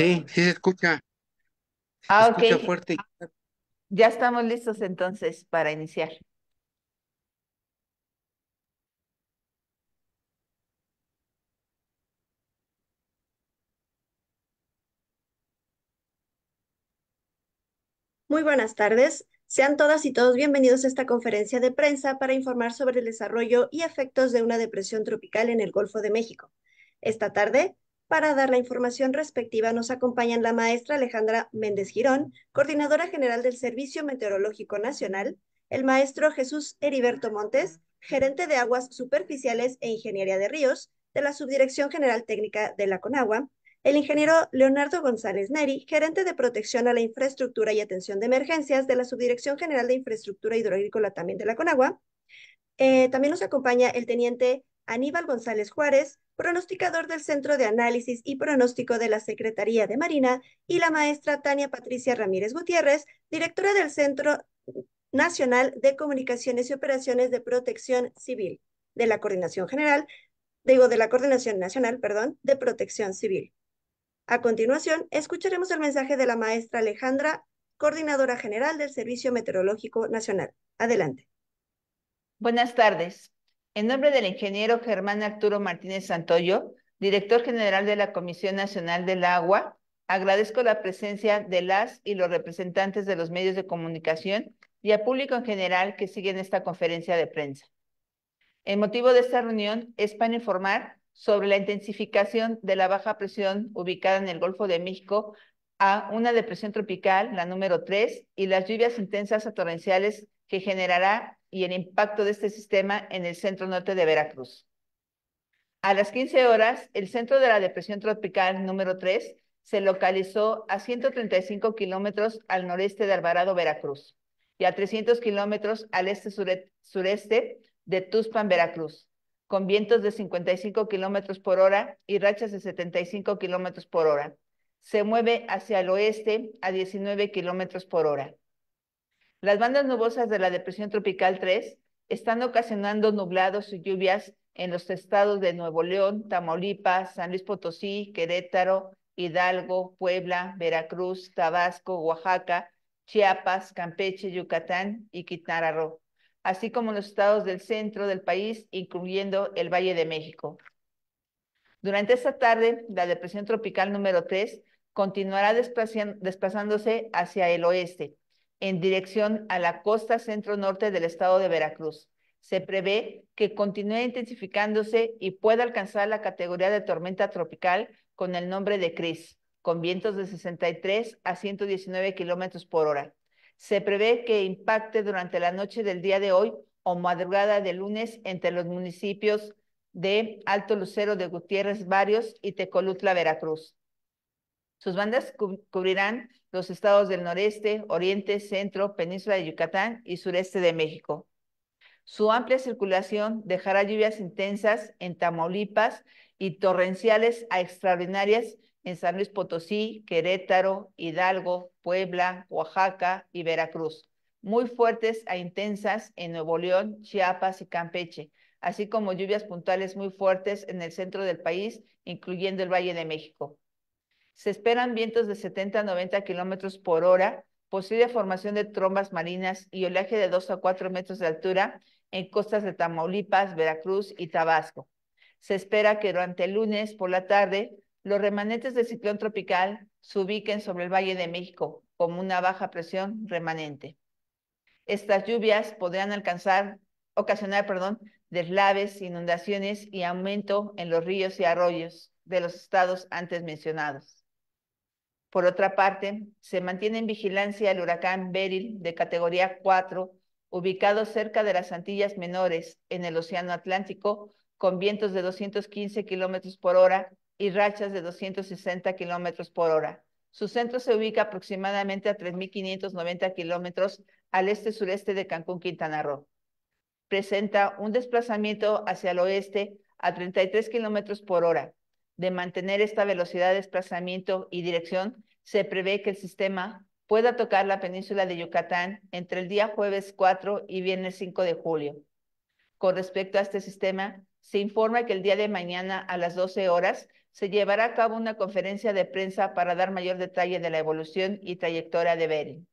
Sí, sí escucha. ah, Ya estamos listos entonces para iniciar. Muy buenas tardes. Sean todas y todos bienvenidos a esta conferencia de prensa para informar sobre el desarrollo y efectos de una depresión tropical en el Golfo de México. Esta tarde para dar la información respectiva nos acompañan la maestra Alejandra Méndez Girón, coordinadora general del Servicio Meteorológico Nacional, el maestro Jesús Heriberto Montes, gerente de aguas superficiales e ingeniería de ríos de la Subdirección General Técnica de la CONAGUA, el ingeniero Leonardo González Neri, gerente de protección a la infraestructura y atención de emergencias de la Subdirección General de Infraestructura Hidroagrícola también de la CONAGUA. Eh, también nos acompaña el teniente Aníbal González Juárez, pronosticador del Centro de Análisis y Pronóstico de la Secretaría de Marina, y la maestra Tania Patricia Ramírez Gutiérrez, directora del Centro Nacional de Comunicaciones y Operaciones de Protección Civil de la Coordinación General, digo, de la Coordinación Nacional, perdón, de Protección Civil. A continuación, escucharemos el mensaje de la maestra Alejandra, coordinadora general del Servicio Meteorológico Nacional. Adelante. Buenas tardes. En nombre del ingeniero Germán Arturo Martínez Santoyo, director general de la Comisión Nacional del Agua, agradezco la presencia de las y los representantes de los medios de comunicación y al público en general que siguen esta conferencia de prensa. El motivo de esta reunión es para informar sobre la intensificación de la baja presión ubicada en el Golfo de México a una depresión tropical, la número 3, y las lluvias intensas a torrenciales que generará y el impacto de este sistema en el centro norte de Veracruz. A las 15 horas, el centro de la depresión tropical número 3 se localizó a 135 kilómetros al noreste de Alvarado, Veracruz, y a 300 kilómetros al este sureste de Tuspan, Veracruz, con vientos de 55 kilómetros por hora y rachas de 75 kilómetros por hora. Se mueve hacia el oeste a 19 kilómetros por hora. Las bandas nubosas de la Depresión Tropical 3 están ocasionando nublados y lluvias en los estados de Nuevo León, Tamaulipas, San Luis Potosí, Querétaro, Hidalgo, Puebla, Veracruz, Tabasco, Oaxaca, Chiapas, Campeche, Yucatán y Quintana Roo, así como los estados del centro del país, incluyendo el Valle de México. Durante esta tarde, la depresión tropical número 3 continuará desplazándose hacia el oeste, en dirección a la costa centro-norte del estado de Veracruz. Se prevé que continúe intensificándose y pueda alcanzar la categoría de tormenta tropical con el nombre de Cris, con vientos de 63 a 119 kilómetros por hora. Se prevé que impacte durante la noche del día de hoy o madrugada de lunes entre los municipios de Alto Lucero de Gutiérrez Barrios y Tecolutla, Veracruz. Sus bandas cubrirán los estados del noreste, oriente, centro, península de Yucatán y sureste de México. Su amplia circulación dejará lluvias intensas en Tamaulipas y torrenciales a extraordinarias en San Luis Potosí, Querétaro, Hidalgo, Puebla, Oaxaca y Veracruz, muy fuertes a intensas en Nuevo León, Chiapas y Campeche, así como lluvias puntuales muy fuertes en el centro del país, incluyendo el Valle de México. Se esperan vientos de 70 a 90 kilómetros por hora, posible formación de trombas marinas y oleaje de 2 a 4 metros de altura en costas de Tamaulipas, Veracruz y Tabasco. Se espera que durante el lunes por la tarde los remanentes del ciclón tropical se ubiquen sobre el Valle de México como una baja presión remanente. Estas lluvias podrían alcanzar, ocasionar, perdón, deslaves, inundaciones y aumento en los ríos y arroyos de los estados antes mencionados. Por otra parte, se mantiene en vigilancia el huracán Beryl de categoría 4, ubicado cerca de las Antillas Menores, en el Océano Atlántico, con vientos de 215 kilómetros por hora y rachas de 260 kilómetros por hora. Su centro se ubica aproximadamente a 3.590 kilómetros al este-sureste de Cancún, Quintana Roo. Presenta un desplazamiento hacia el oeste a 33 kilómetros por hora de mantener esta velocidad de desplazamiento y dirección, se prevé que el sistema pueda tocar la península de Yucatán entre el día jueves 4 y viernes 5 de julio. Con respecto a este sistema, se informa que el día de mañana a las 12 horas se llevará a cabo una conferencia de prensa para dar mayor detalle de la evolución y trayectoria de Beren.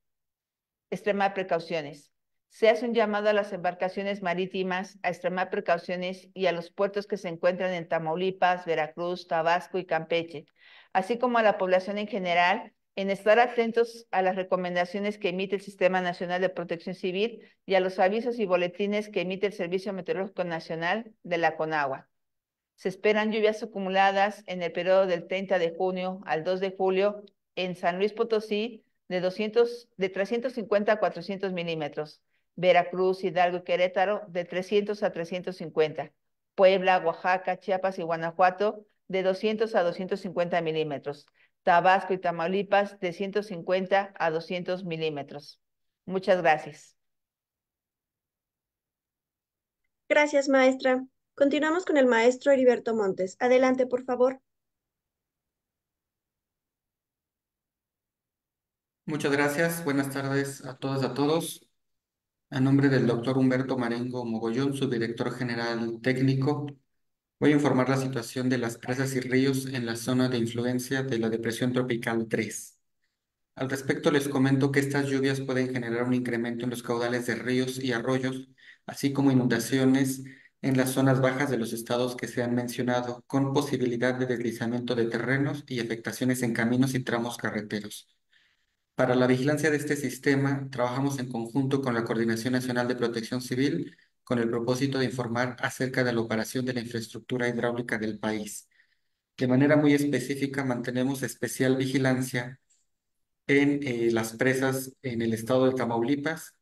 Extremas precauciones. Se hace un llamado a las embarcaciones marítimas a extremar precauciones y a los puertos que se encuentran en Tamaulipas, Veracruz, Tabasco y Campeche, así como a la población en general en estar atentos a las recomendaciones que emite el Sistema Nacional de Protección Civil y a los avisos y boletines que emite el Servicio Meteorológico Nacional de la CONAGUA. Se esperan lluvias acumuladas en el periodo del 30 de junio al 2 de julio en San Luis Potosí de, de 350 a 400 milímetros, Veracruz, Hidalgo y Querétaro de 300 a 350, Puebla, Oaxaca, Chiapas y Guanajuato de 200 a 250 milímetros, Tabasco y Tamaulipas de 150 a 200 milímetros. Muchas gracias. Gracias, maestra. Continuamos con el maestro Heriberto Montes. Adelante, por favor. Muchas gracias. Buenas tardes a todas, y a todos a nombre del doctor Humberto Marengo Mogollón, subdirector general técnico, voy a informar la situación de las presas y ríos en la zona de influencia de la depresión tropical 3. Al respecto les comento que estas lluvias pueden generar un incremento en los caudales de ríos y arroyos, así como inundaciones en las zonas bajas de los estados que se han mencionado, con posibilidad de deslizamiento de terrenos y afectaciones en caminos y tramos carreteros. Para la vigilancia de este sistema, trabajamos en conjunto con la Coordinación Nacional de Protección Civil con el propósito de informar acerca de la operación de la infraestructura hidráulica del país. De manera muy específica, mantenemos especial vigilancia en eh, las presas en el estado de Tamaulipas.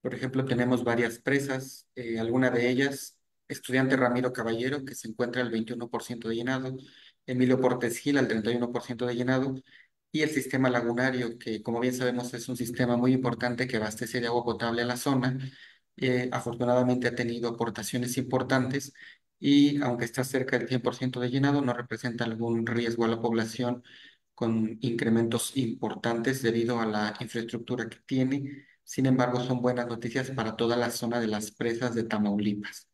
Por ejemplo, tenemos varias presas, eh, alguna de ellas, estudiante Ramiro Caballero, que se encuentra al 21% de llenado, Emilio Portes Gil al 31% de llenado, y el sistema lagunario, que como bien sabemos es un sistema muy importante que abastece de agua potable a la zona. Eh, afortunadamente ha tenido aportaciones importantes y aunque está cerca del 100% de llenado, no representa algún riesgo a la población con incrementos importantes debido a la infraestructura que tiene. Sin embargo, son buenas noticias para toda la zona de las presas de Tamaulipas.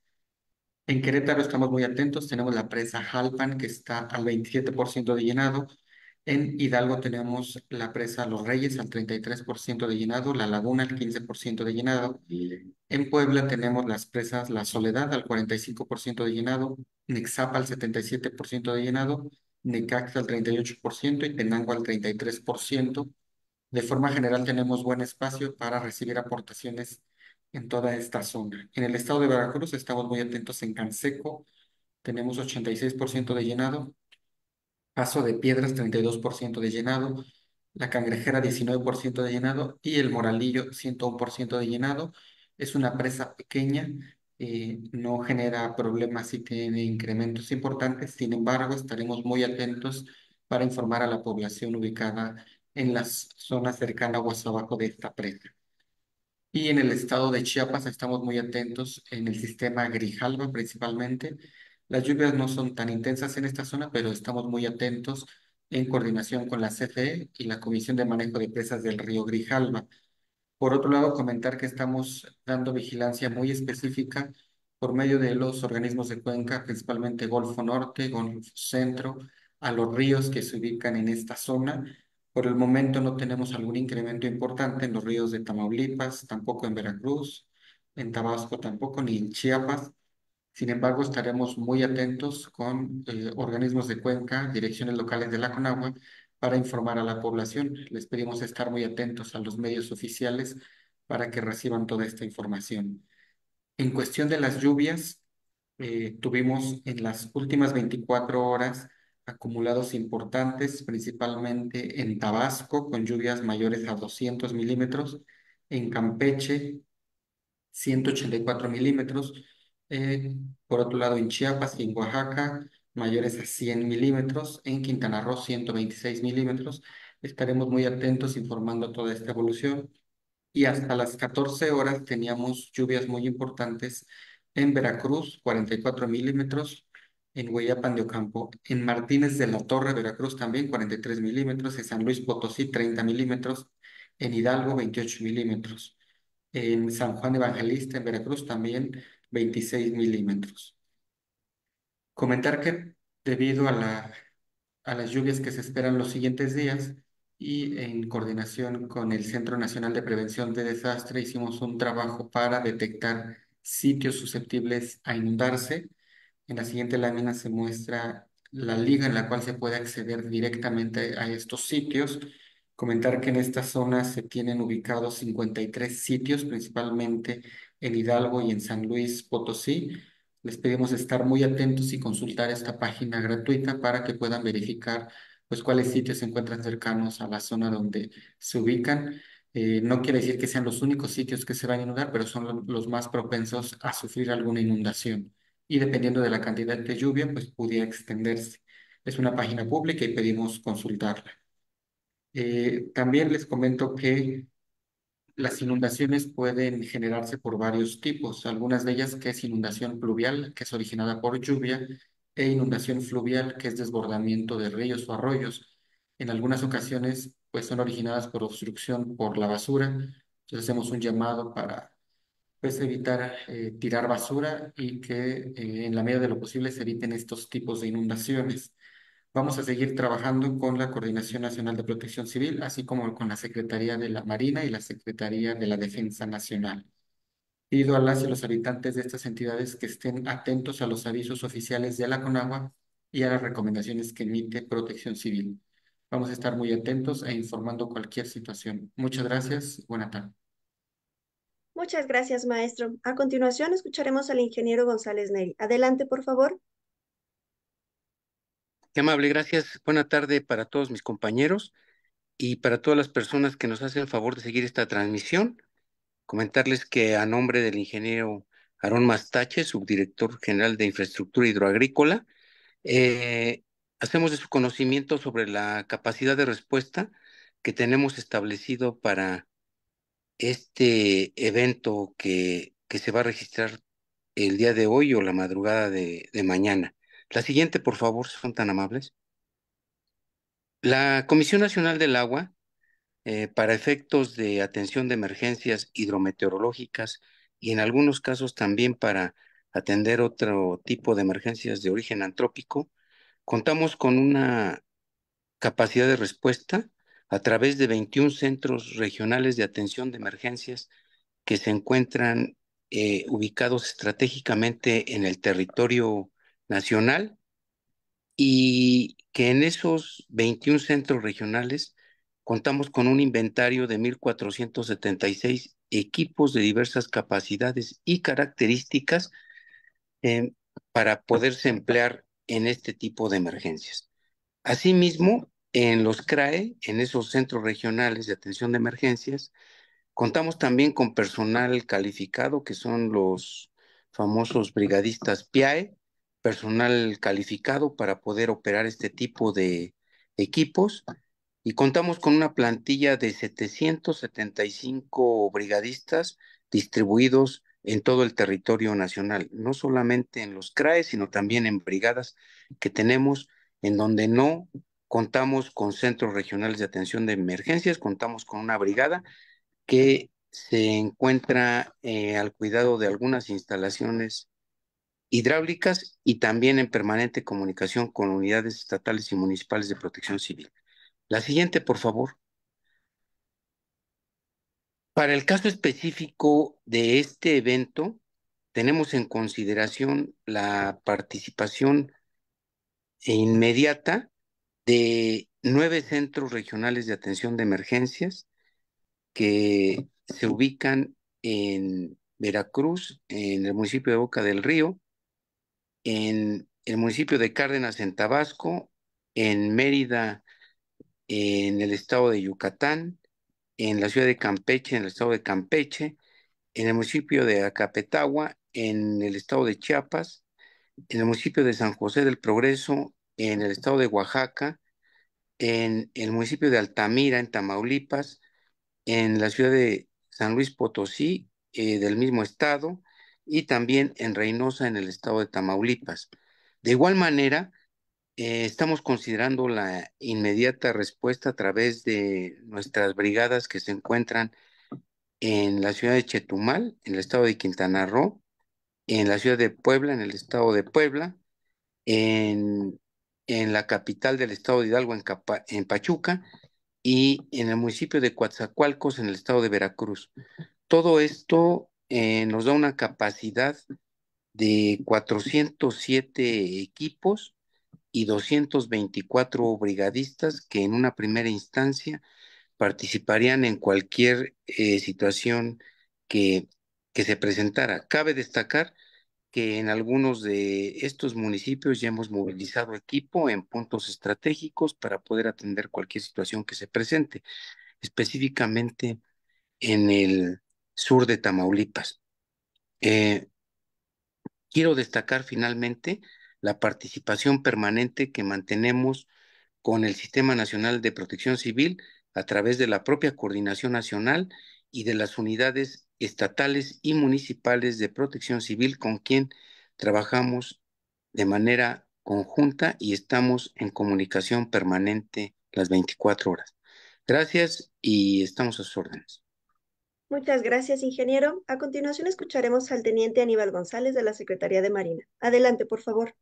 En Querétaro estamos muy atentos, tenemos la presa Jalpan que está al 27% de llenado, en Hidalgo tenemos la presa Los Reyes al 33% de llenado, la Laguna al 15% de llenado. En Puebla tenemos las presas La Soledad al 45% de llenado, Nexapa al 77% de llenado, Necaxa al 38% y Tenango al 33%. De forma general tenemos buen espacio para recibir aportaciones en toda esta zona. En el estado de Veracruz estamos muy atentos en Canseco, tenemos 86% de llenado, Paso de Piedras 32% de llenado, La Cangrejera 19% de llenado y el Moralillo 101% de llenado. Es una presa pequeña, eh, no genera problemas y tiene incrementos importantes, sin embargo estaremos muy atentos para informar a la población ubicada en las zonas cercanas aguas abajo de esta presa. Y en el estado de Chiapas estamos muy atentos en el sistema Grijalva principalmente, las lluvias no son tan intensas en esta zona, pero estamos muy atentos en coordinación con la CFE y la Comisión de Manejo de Presas del Río Grijalva. Por otro lado, comentar que estamos dando vigilancia muy específica por medio de los organismos de cuenca, principalmente Golfo Norte, Golfo Centro, a los ríos que se ubican en esta zona. Por el momento no tenemos algún incremento importante en los ríos de Tamaulipas, tampoco en Veracruz, en Tabasco tampoco, ni en Chiapas. Sin embargo, estaremos muy atentos con eh, organismos de cuenca, direcciones locales de la Conagua, para informar a la población. Les pedimos estar muy atentos a los medios oficiales para que reciban toda esta información. En cuestión de las lluvias, eh, tuvimos en las últimas 24 horas acumulados importantes, principalmente en Tabasco, con lluvias mayores a 200 milímetros, en Campeche, 184 milímetros, eh, por otro lado, en Chiapas y en Oaxaca, mayores a 100 milímetros. En Quintana Roo, 126 milímetros. Estaremos muy atentos informando toda esta evolución. Y hasta las 14 horas teníamos lluvias muy importantes en Veracruz, 44 milímetros, en Hueyapan de Ocampo, en Martínez de la Torre, Veracruz también 43 milímetros, en San Luis Potosí 30 milímetros, en Hidalgo 28 milímetros, en San Juan Evangelista, en Veracruz también 26 milímetros. Comentar que debido a, la, las lluvias que se esperan los siguientes días y en coordinación con el Centro Nacional de Prevención de Desastres hicimos un trabajo para detectar sitios susceptibles a inundarse. En la siguiente lámina se muestra la liga en la cual se puede acceder directamente a estos sitios. Comentar que en esta zona se tienen ubicados 53 sitios, principalmente en Hidalgo y en San Luis Potosí. Les pedimos estar muy atentos y consultar esta página gratuita para que puedan verificar pues cuáles sitios se encuentran cercanos a la zona donde se ubican. Eh, no quiere decir que sean los únicos sitios que se van a inundar, pero son los más propensos a sufrir alguna inundación. Y dependiendo de la cantidad de lluvia, pues pudiera extenderse. Es una página pública y pedimos consultarla. Eh, también les comento que las inundaciones pueden generarse por varios tipos, algunas de ellas que es inundación pluvial, que es originada por lluvia, e inundación fluvial, que es desbordamiento de ríos o arroyos. En algunas ocasiones, pues son originadas por obstrucción por la basura. Entonces hacemos un llamado para pues evitar eh, tirar basura y que eh, en la medida de lo posible se eviten estos tipos de inundaciones. Vamos a seguir trabajando con la Coordinación Nacional de Protección Civil, así como con la Secretaría de la Marina y la Secretaría de la Defensa Nacional. Pido a las y los habitantes de estas entidades que estén atentos a los avisos oficiales de la CONAGUA y a las recomendaciones que emite Protección Civil. Vamos a estar muy atentos e informando cualquier situación. Muchas gracias. Buena tarde. Muchas gracias, maestro. A continuación, escucharemos al ingeniero González Neri. Adelante, por favor. Qué amable, gracias. Buena tarde para todos mis compañeros y para todas las personas que nos hacen el favor de seguir esta transmisión. Comentarles que a nombre del ingeniero Aarón Mastache, subdirector general de Infraestructura Hidroagrícola, eh, hacemos de su conocimiento sobre la capacidad de respuesta que tenemos establecido para este evento que, se va a registrar el día de hoy o la madrugada de mañana. La siguiente, por favor, si son tan amables. La Comisión Nacional del Agua, eh, para efectos de atención de emergencias hidrometeorológicas y en algunos casos también para atender otro tipo de emergencias de origen antrópico, contamos con una capacidad de respuesta a través de 21 centros regionales de atención de emergencias que se encuentran eh, ubicados estratégicamente en el territorio nacional y que en esos 21 centros regionales contamos con un inventario de 1.476 equipos de diversas capacidades y características eh, para poderse emplear en este tipo de emergencias. Asimismo, en los CRAE, en esos centros regionales de atención de emergencias, contamos también con personal calificado, que son los famosos brigadistas PIAE, personal calificado para poder operar este tipo de equipos y contamos con una plantilla de 775 brigadistas distribuidos en todo el territorio nacional, no solamente en los CRAE, sino también en brigadas que tenemos en donde no contamos con centros regionales de atención de emergencias, contamos con una brigada que se encuentra eh, al cuidado de algunas instalaciones hidráulicas y también en permanente comunicación con unidades estatales y municipales de protección civil. La siguiente, por favor. Para el caso específico de este evento, tenemos en consideración la participación inmediata de nueve centros regionales de atención de emergencias que se ubican en Veracruz, en el municipio de Boca del Río, en el municipio de Cárdenas, en Tabasco, en Mérida, en el estado de Yucatán, en la ciudad de Campeche, en el estado de Campeche, en el municipio de Acapetagua, en el estado de Chiapas, en el municipio de San José del Progreso, en el estado de Oaxaca, en el municipio de Altamira, en Tamaulipas, en la ciudad de San Luis Potosí, eh, del mismo estado, y también en Reynosa, en el estado de Tamaulipas. De igual manera, eh, estamos considerando la inmediata respuesta a través de nuestras brigadas que se encuentran en la ciudad de Chetumal, en el estado de Quintana Roo, en la ciudad de Puebla, en el estado de Puebla, en, la capital del estado de Hidalgo, en, en Pachuca, y en el municipio de Coatzacoalcos, en el estado de Veracruz. Todo esto eh, nos da una capacidad de 407 equipos y 224 brigadistas que en una primera instancia participarían en cualquier eh, situación que, que se presentara. Cabe destacar que en algunos de estos municipios ya hemos movilizado equipo en puntos estratégicos para poder atender cualquier situación que se presente, específicamente en el sur de Tamaulipas. Eh, quiero destacar finalmente la participación permanente que mantenemos con el Sistema Nacional de Protección Civil a través de la propia Coordinación Nacional y de las unidades estatales y municipales de protección civil con quien trabajamos de manera conjunta y estamos en comunicación permanente las 24 horas. Gracias y estamos a sus órdenes. Muchas gracias, ingeniero. A continuación escucharemos al teniente Aníbal González de la Secretaría de Marina. Adelante, por favor.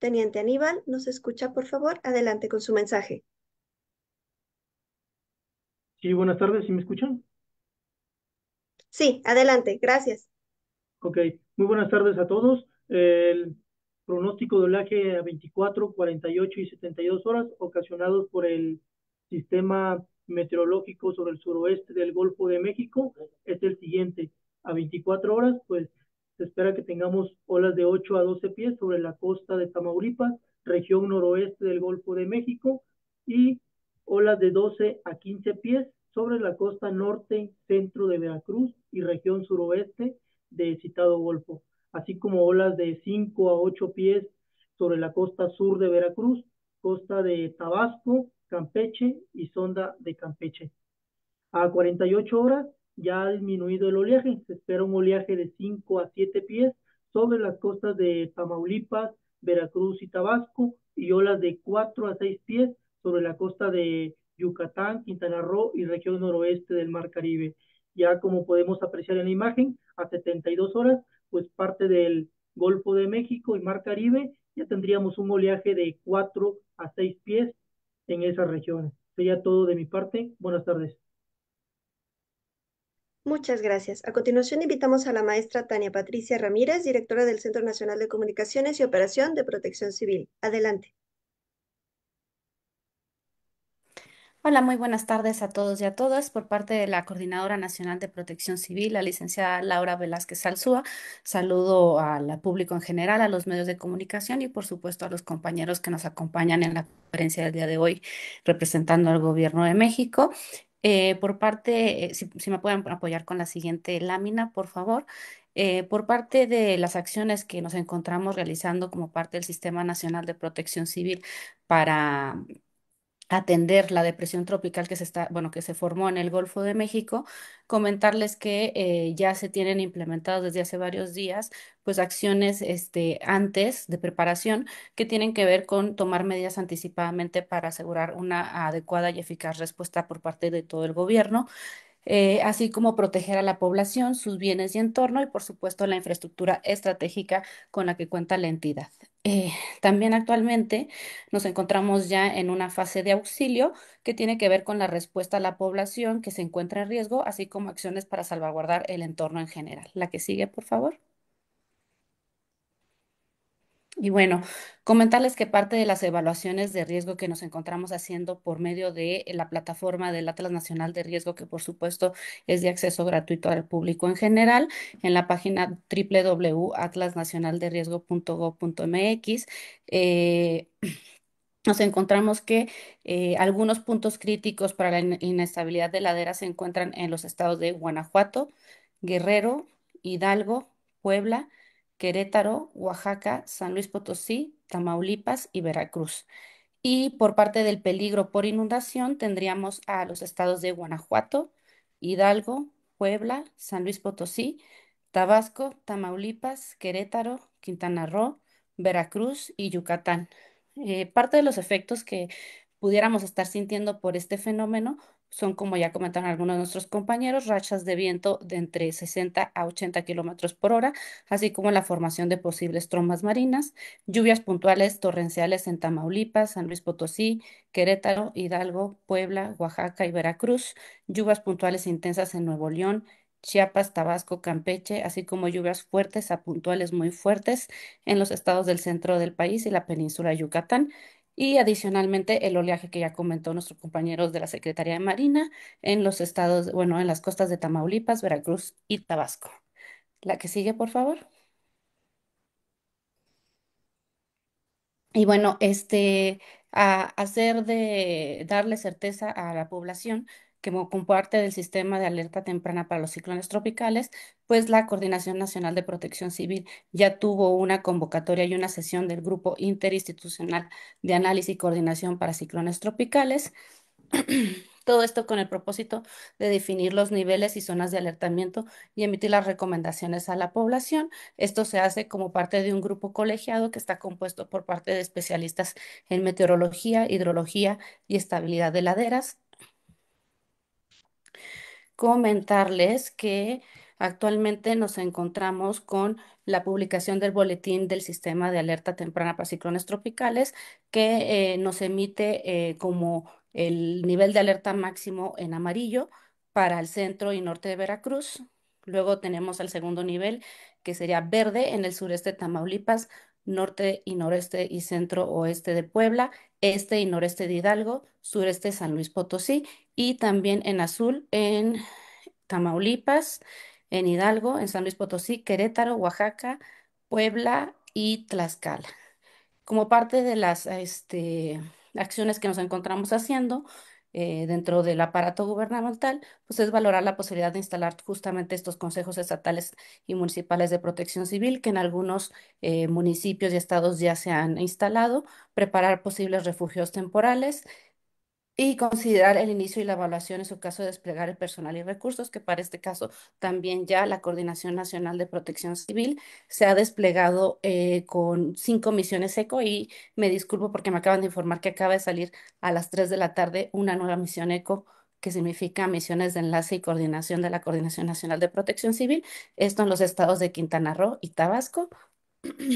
Teniente Aníbal, ¿nos escucha, por favor? Adelante con su mensaje. Sí, buenas tardes, ¿sí me escuchan? Sí, adelante, gracias. Ok, muy buenas tardes a todos. El pronóstico de oleaje a 24, 48 y 72 horas ocasionados por el sistema meteorológico sobre el suroeste del Golfo de México es el siguiente. A 24 horas, pues se espera que tengamos olas de 8 a 12 pies sobre la costa de Tamaulipas, región noroeste del Golfo de México, y olas de 12 a 15 pies sobre la costa norte, centro de Veracruz y región suroeste de citado golfo, así como olas de 5 a 8 pies sobre la costa sur de Veracruz, costa de Tabasco, Campeche y sonda de Campeche. A 48 horas ya ha disminuido el oleaje, se espera un oleaje de 5 a 7 pies sobre las costas de Tamaulipas, Veracruz y Tabasco y olas de 4 a 6 pies sobre la costa de Yucatán, Quintana Roo y región noroeste del Mar Caribe ya como podemos apreciar en la imagen, a 72 horas, pues parte del Golfo de México y Mar Caribe, ya tendríamos un oleaje de 4 a 6 pies en esas regiones. Sería todo de mi parte. Buenas tardes. Muchas gracias. A continuación invitamos a la maestra Tania Patricia Ramírez, directora del Centro Nacional de Comunicaciones y Operación de Protección Civil. Adelante. Hola, muy buenas tardes a todos y a todas. Por parte de la Coordinadora Nacional de Protección Civil, la licenciada Laura Velázquez Alzúa, saludo al público en general, a los medios de comunicación y, por supuesto, a los compañeros que nos acompañan en la conferencia del día de hoy representando al Gobierno de México. Eh, por parte, eh, si, me pueden apoyar con la siguiente lámina, por favor. Eh, por parte de las acciones que nos encontramos realizando como parte del Sistema Nacional de Protección Civil para atender la depresión tropical que se está, bueno, que se formó en el Golfo de México, comentarles que eh, ya se tienen implementados desde hace varios días, pues acciones este, antes de preparación que tienen que ver con tomar medidas anticipadamente para asegurar una adecuada y eficaz respuesta por parte de todo el gobierno. Eh, así como proteger a la población, sus bienes y entorno y, por supuesto, la infraestructura estratégica con la que cuenta la entidad. Eh, también actualmente nos encontramos ya en una fase de auxilio que tiene que ver con la respuesta a la población que se encuentra en riesgo, así como acciones para salvaguardar el entorno en general. La que sigue, por favor. Y bueno, comentarles que parte de las evaluaciones de riesgo que nos encontramos haciendo por medio de la plataforma del Atlas Nacional de Riesgo, que por supuesto es de acceso gratuito al público en general, en la página www.atlasnacionalderiesgo.gob.mx eh, nos encontramos que eh, algunos puntos críticos para la inestabilidad de ladera se encuentran en los estados de Guanajuato, Guerrero, Hidalgo, Puebla, Querétaro, Oaxaca, San Luis Potosí, Tamaulipas y Veracruz. Y por parte del peligro por inundación tendríamos a los estados de Guanajuato, Hidalgo, Puebla, San Luis Potosí, Tabasco, Tamaulipas, Querétaro, Quintana Roo, Veracruz y Yucatán. Eh, parte de los efectos que pudiéramos estar sintiendo por este fenómeno son, como ya comentaron algunos de nuestros compañeros, rachas de viento de entre 60 a 80 kilómetros por hora, así como la formación de posibles trombas marinas, lluvias puntuales torrenciales en Tamaulipas, San Luis Potosí, Querétaro, Hidalgo, Puebla, Oaxaca y Veracruz, lluvias puntuales intensas en Nuevo León, Chiapas, Tabasco, Campeche, así como lluvias fuertes a puntuales muy fuertes en los estados del centro del país y la península de Yucatán y adicionalmente el oleaje que ya comentó nuestro compañeros de la Secretaría de Marina en los estados, bueno, en las costas de Tamaulipas, Veracruz y Tabasco. La que sigue, por favor. Y bueno, este, a hacer de darle certeza a la población que como parte del sistema de alerta temprana para los ciclones tropicales, pues la Coordinación Nacional de Protección Civil ya tuvo una convocatoria y una sesión del Grupo Interinstitucional de Análisis y Coordinación para Ciclones Tropicales. Todo esto con el propósito de definir los niveles y zonas de alertamiento y emitir las recomendaciones a la población. Esto se hace como parte de un grupo colegiado que está compuesto por parte de especialistas en meteorología, hidrología y estabilidad de laderas. Comentarles que Actualmente nos encontramos con la publicación del boletín del Sistema de Alerta Temprana para Ciclones Tropicales, que eh, nos emite eh, como el nivel de alerta máximo en amarillo para el centro y norte de Veracruz. Luego tenemos el segundo nivel, que sería verde en el sureste de Tamaulipas, norte y noreste y centro oeste de Puebla, este y noreste de Hidalgo, sureste de San Luis Potosí y también en azul en Tamaulipas, en Hidalgo, en San Luis Potosí, Querétaro, Oaxaca, Puebla y Tlaxcala. Como parte de las este, acciones que nos encontramos haciendo eh, dentro del aparato gubernamental, pues es valorar la posibilidad de instalar justamente estos consejos estatales y municipales de protección civil que en algunos eh, municipios y estados ya se han instalado, preparar posibles refugios temporales y considerar el inicio y la evaluación en su caso de desplegar el personal y recursos, que para este caso también ya la Coordinación Nacional de Protección Civil se ha desplegado eh, con cinco misiones ECO y me disculpo porque me acaban de informar que acaba de salir a las 3 de la tarde una nueva misión ECO que significa misiones de enlace y coordinación de la Coordinación Nacional de Protección Civil, esto en los estados de Quintana Roo y Tabasco.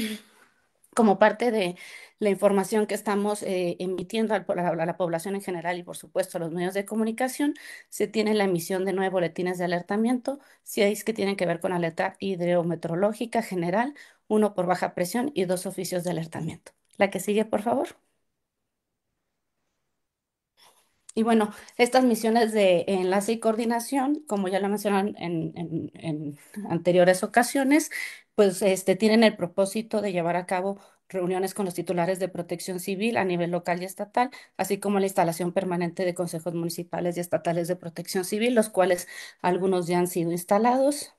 como parte de la información que estamos eh, emitiendo a la, población en general y, por supuesto, a los medios de comunicación, se tiene la emisión de nueve boletines de alertamiento, seis que tienen que ver con alerta hidrometeorológica general, uno por baja presión y dos oficios de alertamiento. La que sigue, por favor. Y bueno, estas misiones de enlace y coordinación, como ya lo mencionaron en, anteriores ocasiones, pues este, tienen el propósito de llevar a cabo reuniones con los titulares de protección civil a nivel local y estatal, así como la instalación permanente de consejos municipales y estatales de protección civil, los cuales algunos ya han sido instalados,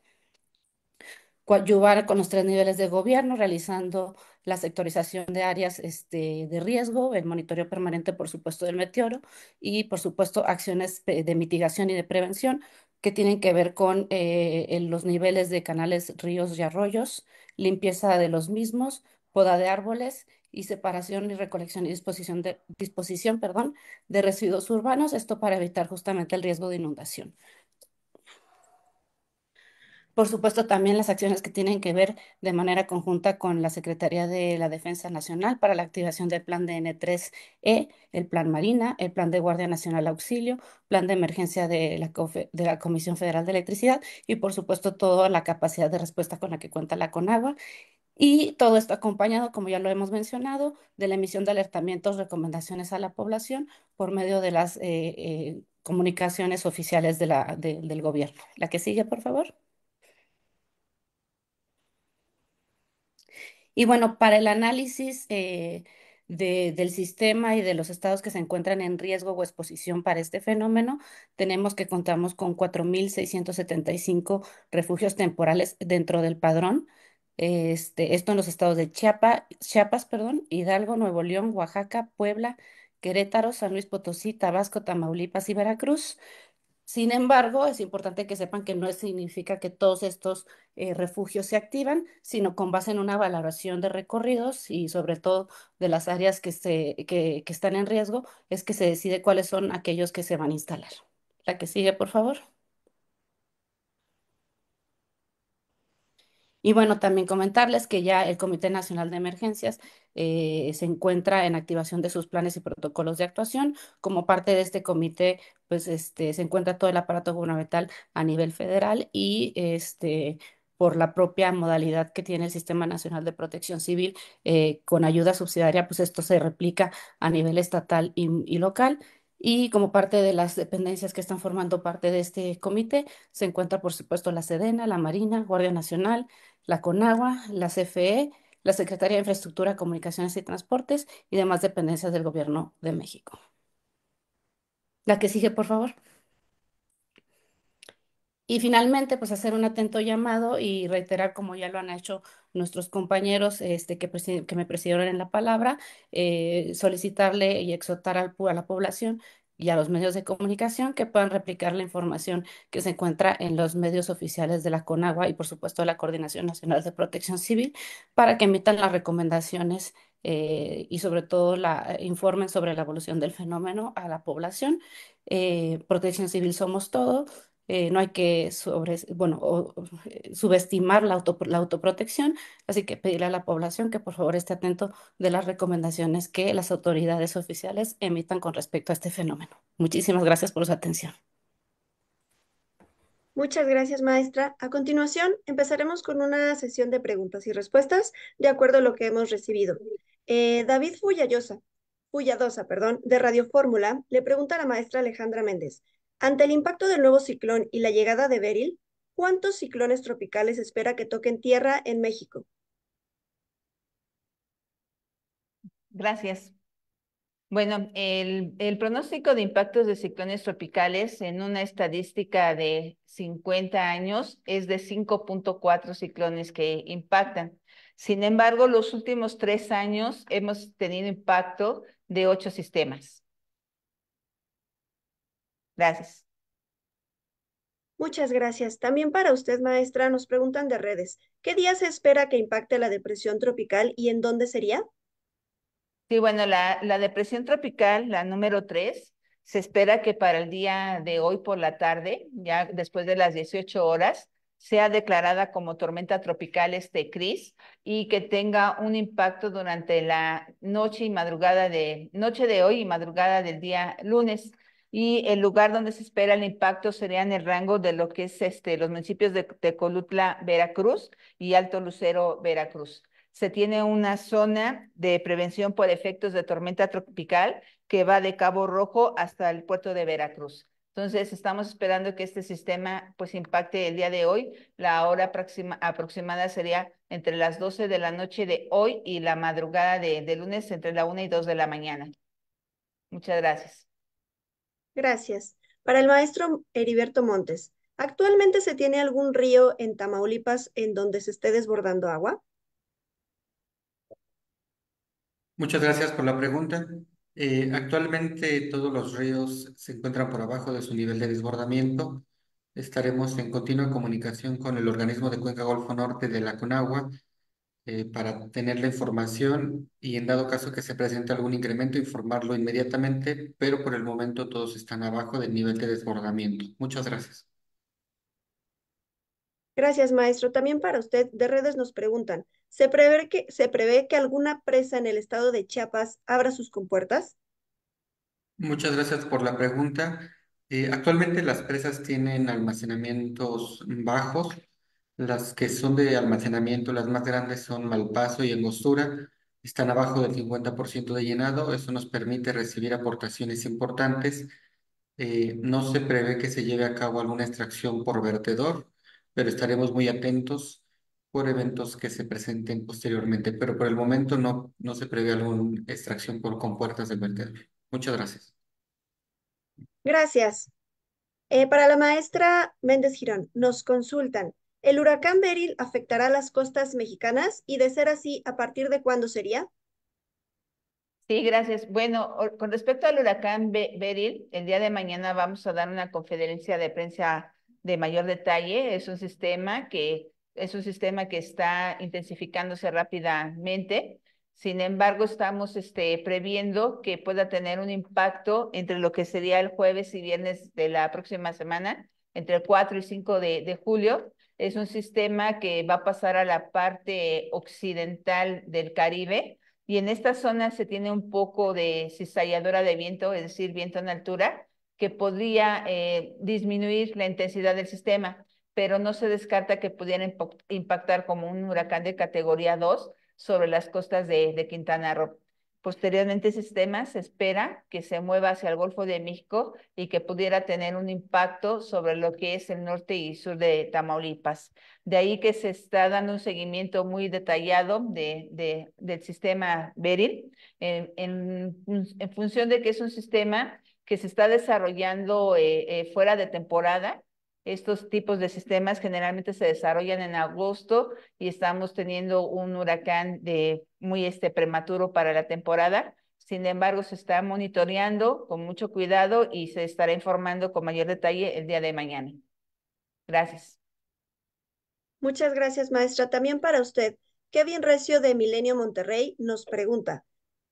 coadyuvar con los tres niveles de gobierno, realizando la sectorización de áreas este, de riesgo, el monitoreo permanente, por supuesto, del meteoro y, por supuesto, acciones de mitigación y de prevención que tienen que ver con eh, los niveles de canales, ríos y arroyos, limpieza de los mismos, poda de árboles y separación y recolección y disposición, de, disposición perdón, de residuos urbanos, esto para evitar justamente el riesgo de inundación. Por supuesto, también las acciones que tienen que ver de manera conjunta con la Secretaría de la Defensa Nacional para la activación del plan dn N3E, el plan Marina, el plan de Guardia Nacional Auxilio, plan de emergencia de la, Comisión Federal de Electricidad y, por supuesto, toda la capacidad de respuesta con la que cuenta la CONAGUA. Y todo esto acompañado, como ya lo hemos mencionado, de la emisión de alertamientos, recomendaciones a la población por medio de las eh, eh, comunicaciones oficiales del gobierno. La que sigue, por favor. Y bueno, para el análisis eh, de- del sistema y de los estados que se encuentran en riesgo o exposición para este fenómeno, tenemos que contamos con 4.675 refugios temporales dentro del padrón. Este, esto en los estados de Chiapa- Chiapas, perdón, Hidalgo, Nuevo León, Oaxaca, Puebla, Querétaro, San Luis Potosí, Tabasco, Tamaulipas y Veracruz. Sin embargo, es importante que sepan que no significa que todos estos eh, refugios se activan, sino con base en una valoración de recorridos y sobre todo de las áreas que, se, que están en riesgo, es que se decide cuáles son aquellos que se van a instalar. La que sigue, por favor. Y bueno, también comentarles que ya el Comité Nacional de Emergencias eh, se encuentra en activación de sus planes y protocolos de actuación. Como parte de este comité, pues este, se encuentra todo el aparato gubernamental a nivel federal y este, por la propia modalidad que tiene el Sistema Nacional de Protección Civil eh, con ayuda subsidiaria, pues esto se replica a nivel estatal y, y local. Y como parte de las dependencias que están formando parte de este comité, se encuentra, por supuesto, la Sedena, la Marina, Guardia Nacional, la CONAGUA, la CFE, la Secretaría de Infraestructura, Comunicaciones y Transportes y demás dependencias del Gobierno de México. La que sigue, por favor. Y finalmente, pues hacer un atento llamado y reiterar, como ya lo han hecho nuestros compañeros este, que, me presidieron en la palabra, eh, solicitarle y exhortar a la población y a los medios de comunicación que puedan replicar la información que se encuentra en los medios oficiales de la CONAGUA y por supuesto de la Coordinación Nacional de Protección Civil para que emitan las recomendaciones eh, y sobre todo la, informen sobre la evolución del fenómeno a la población. Eh, protección Civil somos todos eh, no hay que sobre, eh, subestimar la, autoprotección, así que pedirle a la población que por favor esté atento de las recomendaciones que las autoridades oficiales emitan con respecto a este fenómeno. Muchísimas gracias por su atención. Muchas gracias, maestra. A continuación, empezaremos con una sesión de preguntas y respuestas de acuerdo a lo que hemos recibido. Eh, David Fullayosa, Fulladosa, perdón, de Radio Fórmula, le pregunta a la maestra Alejandra Méndez. Ante el impacto del nuevo ciclón y la llegada de Beryl, ¿cuántos ciclones tropicales espera que toquen tierra en México? Gracias. Bueno, el, pronóstico de impactos de ciclones tropicales en una estadística de 50 años es de 5.4 ciclones que impactan. Sin embargo, los últimos tres años hemos tenido impacto de ocho sistemas. Gracias. Muchas gracias. También para usted, maestra, nos preguntan de redes. ¿Qué día se espera que impacte la depresión tropical y en dónde sería? Sí, bueno, la, depresión tropical, la número tres, se espera que para el día de hoy por la tarde, ya después de las 18 horas, sea declarada como tormenta tropical este Cris y que tenga un impacto durante la noche y madrugada de noche de hoy y madrugada del día lunes y el lugar donde se espera el impacto sería en el rango de lo que es este, los municipios de Tecolutla, Veracruz y Alto Lucero, Veracruz. Se tiene una zona de prevención por efectos de tormenta tropical que va de Cabo Rojo hasta el puerto de Veracruz. Entonces, estamos esperando que este sistema pues impacte el día de hoy. La hora aproximada sería entre las 12 de la noche de hoy y la madrugada de, de lunes entre la 1 y 2 de la mañana. Muchas gracias. Gracias. Para el maestro Heriberto Montes, ¿actualmente se tiene algún río en Tamaulipas en donde se esté desbordando agua? Muchas gracias por la pregunta. Eh, actualmente todos los ríos se encuentran por abajo de su nivel de desbordamiento. Estaremos en continua comunicación con el organismo de Cuenca Golfo Norte de la CONAGUA eh, para tener la información y en dado caso que se presente algún incremento, informarlo inmediatamente, pero por el momento todos están abajo del nivel de desbordamiento. Muchas gracias. Gracias, maestro. También para usted, de redes nos preguntan, ¿se prevé que, ¿se prevé que alguna presa en el estado de Chiapas abra sus compuertas? Muchas gracias por la pregunta. Eh, actualmente las presas tienen almacenamientos bajos, las que son de almacenamiento, las más grandes son Malpaso y Engostura, están abajo del 50% de llenado, eso nos permite recibir aportaciones importantes. Eh, no se prevé que se lleve a cabo alguna extracción por vertedor, pero estaremos muy atentos por eventos que se presenten posteriormente, pero por el momento no, no se prevé alguna extracción por compuertas del vertedor. Muchas gracias. Gracias. Eh, para la maestra Méndez Girón, nos consultan, ¿El huracán Beryl afectará las costas mexicanas? Y de ser así, ¿a partir de cuándo sería? Sí, gracias. Bueno, con respecto al huracán Beryl, el día de mañana vamos a dar una conferencia de prensa de mayor detalle. Es un sistema que es un sistema que está intensificándose rápidamente. Sin embargo, estamos este, previendo que pueda tener un impacto entre lo que sería el jueves y viernes de la próxima semana entre el 4 y 5 de, julio. Es un sistema que va a pasar a la parte occidental del Caribe y en esta zona se tiene un poco de cizalladora de viento, es decir, viento en altura, que podría eh, disminuir la intensidad del sistema, pero no se descarta que pudiera impactar como un huracán de categoría 2 sobre las costas de Quintana Roo. Posteriormente ese sistema se espera que se mueva hacia el Golfo de México y que pudiera tener un impacto sobre lo que es el norte y sur de Tamaulipas. De ahí que se está dando un seguimiento muy detallado de, del sistema Beril en, función de que es un sistema que se está desarrollando eh, eh, fuera de temporada estos tipos de sistemas generalmente se desarrollan en agosto y estamos teniendo un huracán de muy este prematuro para la temporada. Sin embargo, se está monitoreando con mucho cuidado y se estará informando con mayor detalle el día de mañana. Gracias. Muchas gracias, maestra. También para usted, Kevin Recio de Milenio Monterrey nos pregunta,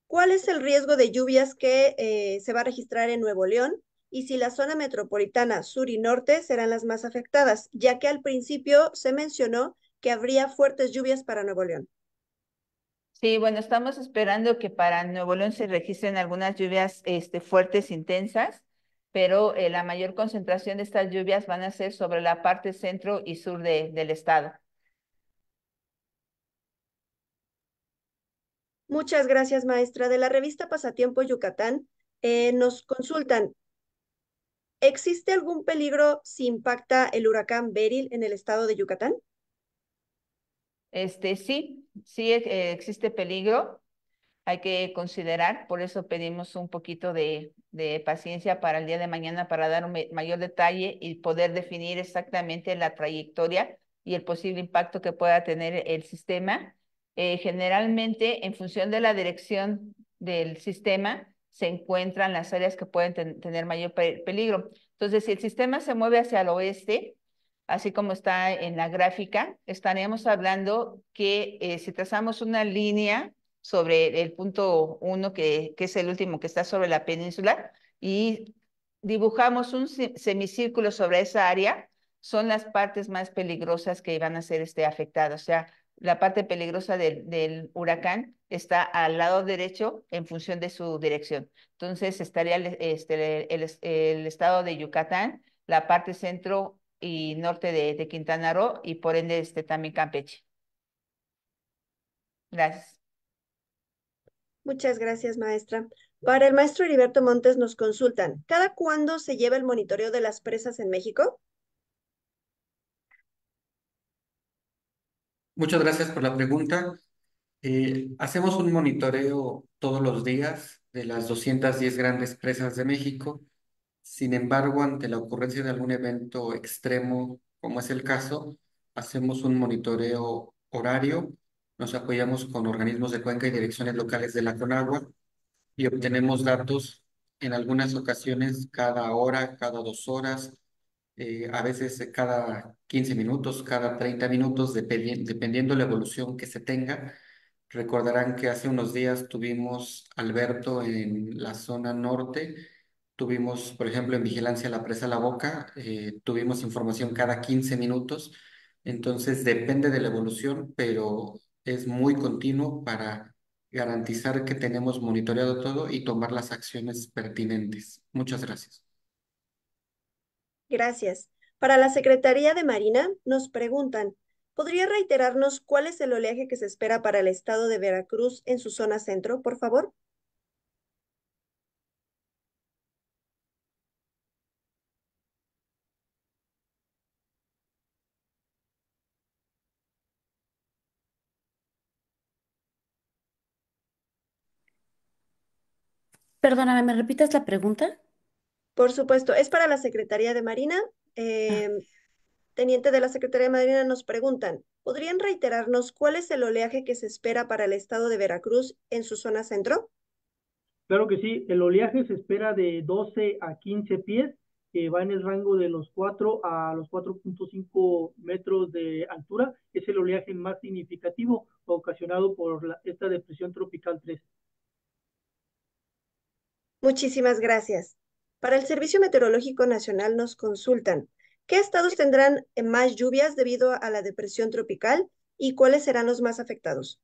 ¿cuál es el riesgo de lluvias que eh, se va a registrar en Nuevo León y si la zona metropolitana sur y norte serán las más afectadas, ya que al principio se mencionó que habría fuertes lluvias para Nuevo León. Sí, bueno, estamos esperando que para Nuevo León se registren algunas lluvias este, fuertes, intensas, pero eh, la mayor concentración de estas lluvias van a ser sobre la parte centro y sur del estado. Muchas gracias, maestra. De la revista Pasatiempo Yucatán, eh, nos consultan ¿Existe algún peligro si impacta el huracán Beryl en el estado de Yucatán? Este, sí, sí e, eh, existe peligro. Hay que considerar, por eso pedimos un poquito de, paciencia para el día de mañana para dar un mayor detalle y poder definir exactamente la trayectoria y el posible impacto que pueda tener el sistema. Eh, generalmente, en función de la dirección del sistema, se encuentran las áreas que pueden tener mayor peligro. Entonces, si el sistema se mueve hacia el oeste, así como está en la gráfica, estaríamos hablando que eh, si trazamos una línea sobre el punto 1, que, es el último que está sobre la península, y dibujamos un semicírculo sobre esa área, son las partes más peligrosas que van a ser este, afectadas. O sea, la parte peligrosa del, huracán está al lado derecho en función de su dirección. Entonces estaría el, este, estado de Yucatán, la parte centro y norte de, Quintana Roo y por ende este, también Campeche. Gracias. Muchas gracias, maestra. Para el maestro Heriberto Montes nos consultan, ¿cada cuándo se lleva el monitoreo de las presas en México? Muchas gracias por la pregunta. Eh, hacemos un monitoreo todos los días de las 210 grandes presas de México. Sin embargo, ante la ocurrencia de algún evento extremo, como es el caso, hacemos un monitoreo horario, nos apoyamos con organismos de cuenca y direcciones locales de la Conagua y obtenemos datos en algunas ocasiones cada hora, cada dos horas, eh, a veces eh, cada 15 minutos, cada 30 minutos, dependiendo, la evolución que se tenga. Recordarán que hace unos días tuvimos Alberto en la zona norte, tuvimos, por ejemplo, en vigilancia la presa La Boca, eh, tuvimos información cada 15 minutos, entonces depende de la evolución, pero es muy continuo para garantizar que tenemos monitoreado todo y tomar las acciones pertinentes. Muchas gracias. Gracias. Para la Secretaría de Marina nos preguntan, ¿podría reiterarnos cuál es el oleaje que se espera para el estado de Veracruz en su zona centro, por favor? Perdóname, ¿me repitas la pregunta? Por supuesto, es para la Secretaría de Marina. Ah. Em, teniente de la Secretaría de Marina nos preguntan, ¿podrían reiterarnos cuál es el oleaje que se espera para el estado de Veracruz en su zona centro? Claro que sí, el oleaje se espera de 12 a 15 pies, que va en el rango de los 4 a los 4.5 metros de altura. Es el oleaje más significativo ocasionado por esta depresión tropical 3. Muchísimas gracias. Para el Servicio Meteorológico Nacional nos consultan qué estados tendrán eh, más lluvias debido a la depresión tropical y cuáles serán los más afectados.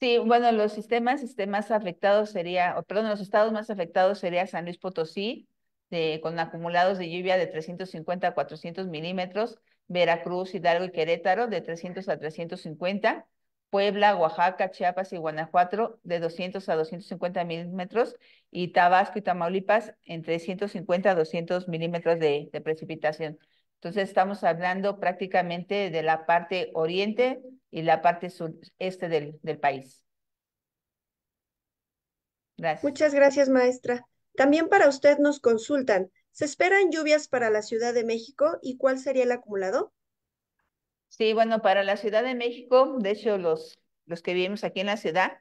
Sí, bueno, los sistemas este, afectados sería, perdón, los estados más afectados sería San Luis Potosí, con acumulados de lluvia de 350 a 400 milímetros, Veracruz, Hidalgo y Querétaro de 300 a 350, Puebla, Oaxaca, Chiapas y Guanajuato de 200 a 250 milímetros y Tabasco y Tamaulipas entre 150 a 200 milímetros de, precipitación. Entonces estamos hablando prácticamente de la parte oriente y la parte sureste del, del país. Gracias. Muchas gracias, maestra. También para usted nos consultan, ¿se esperan lluvias para la Ciudad de México y cuál sería el acumulado? Sí, bueno, para la Ciudad de México, de hecho, los, los que vivimos aquí en la ciudad,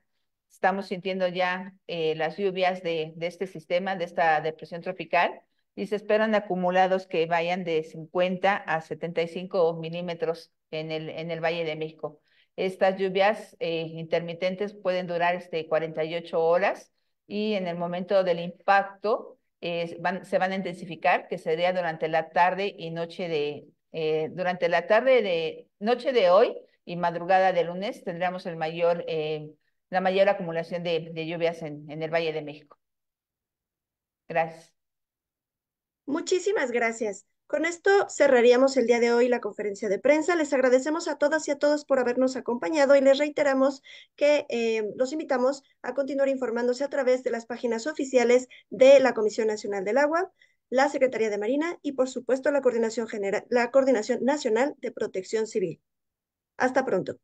estamos sintiendo ya eh, las lluvias de, este sistema, de esta depresión tropical, y se esperan acumulados que vayan de 50 a 75 milímetros en el, en el Valle de México. Estas lluvias eh, intermitentes pueden durar este, 48 horas y en el momento del impacto se van a intensificar, que sería durante la tarde y noche de, eh, durante la tarde de noche de hoy y madrugada de lunes tendremos el mayor, eh, la mayor acumulación de, lluvias en, el Valle de México. Gracias. Muchísimas gracias. Con esto cerraríamos el día de hoy la conferencia de prensa. Les agradecemos a todas y a todos por habernos acompañado y les reiteramos que eh, los invitamos a continuar informándose a través de las páginas oficiales de la Comisión Nacional del Agua, la Secretaría de Marina y, por supuesto, la Coordinación, la Coordinación Nacional de Protección Civil. Hasta pronto.